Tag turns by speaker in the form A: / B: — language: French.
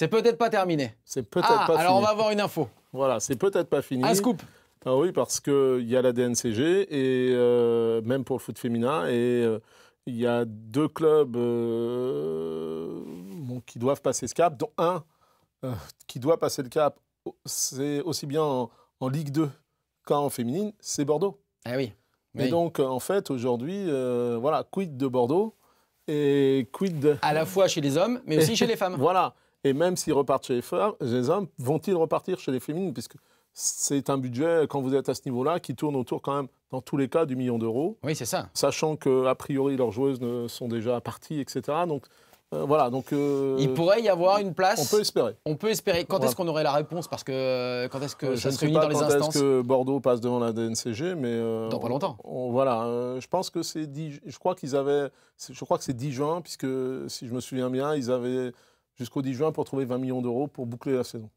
A: C'est peut-être pas terminé. C'est peut-être ah, pas alors on va
B: avoir une info. Voilà, c'est peut-être pas fini. Un scoop. Ah oui, parce qu'il y a la DNCG, et euh, même pour le foot féminin, et euh, il y a deux clubs euh, qui doivent passer ce cap, dont un qui doit passer le cap, c'est aussi bien en, Ligue 2 qu'en féminine, c'est Bordeaux. Ah oui. Mais donc, en fait, aujourd'hui, voilà, quid de Bordeaux et quid. De... À la
A: fois chez les hommes,
B: mais aussi chez les femmes. Voilà. Et même s'ils repartent chez les, femmes, les hommes, vont-ils repartir chez les féminines Puisque c'est un budget, quand vous êtes à ce niveau-là, qui tourne autour quand même, dans tous les cas, du million d'euros. Oui, c'est ça. Sachant qu'a priori, leurs joueuses ne sont déjà parties, etc. Donc, euh, voilà, donc. Euh, il pourrait y avoir une place. On peut espérer.
A: On peut espérer. Quand est-ce qu'on aurait la réponse Parce que euh, quand est-ce que ça se réunit dans les instances quand est-ce que
B: Bordeaux passe devant la DNCG, mais. dans pas longtemps. voilà, je pense que c'est. Je crois qu'ils avaient. Je crois que c'est 10 juin, puisque si je me souviens bien, ils avaient jusqu'au 10 juin pour trouver 20 millions d'euros pour boucler la saison.